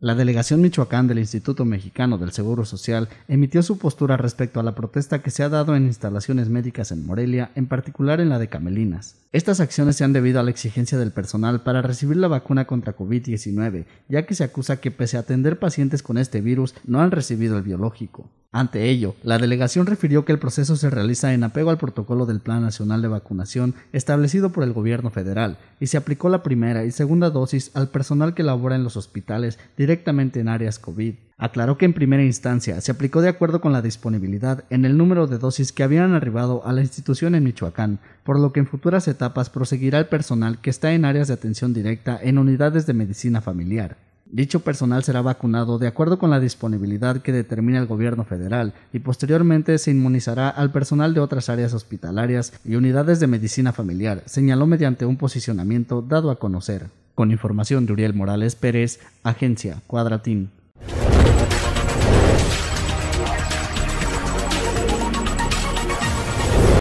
La delegación Michoacán del Instituto Mexicano del Seguro Social emitió su postura respecto a la protesta que se ha dado en instalaciones médicas en Morelia, en particular en la de Camelinas. Estas acciones se han debido a la exigencia del personal para recibir la vacuna contra COVID-19, ya que se acusa que pese a atender pacientes con este virus no han recibido el biológico. Ante ello, la delegación refirió que el proceso se realiza en apego al protocolo del Plan Nacional de Vacunación establecido por el gobierno federal y se aplicó la primera y segunda dosis al personal que labora en los hospitales directamente en áreas COVID aclaró que en primera instancia se aplicó de acuerdo con la disponibilidad en el número de dosis que habían arribado a la institución en Michoacán, por lo que en futuras etapas proseguirá el personal que está en áreas de atención directa en unidades de medicina familiar. Dicho personal será vacunado de acuerdo con la disponibilidad que determina el gobierno federal y posteriormente se inmunizará al personal de otras áreas hospitalarias y unidades de medicina familiar, señaló mediante un posicionamiento dado a conocer. Con información de Uriel Morales Pérez, Agencia Cuadratín.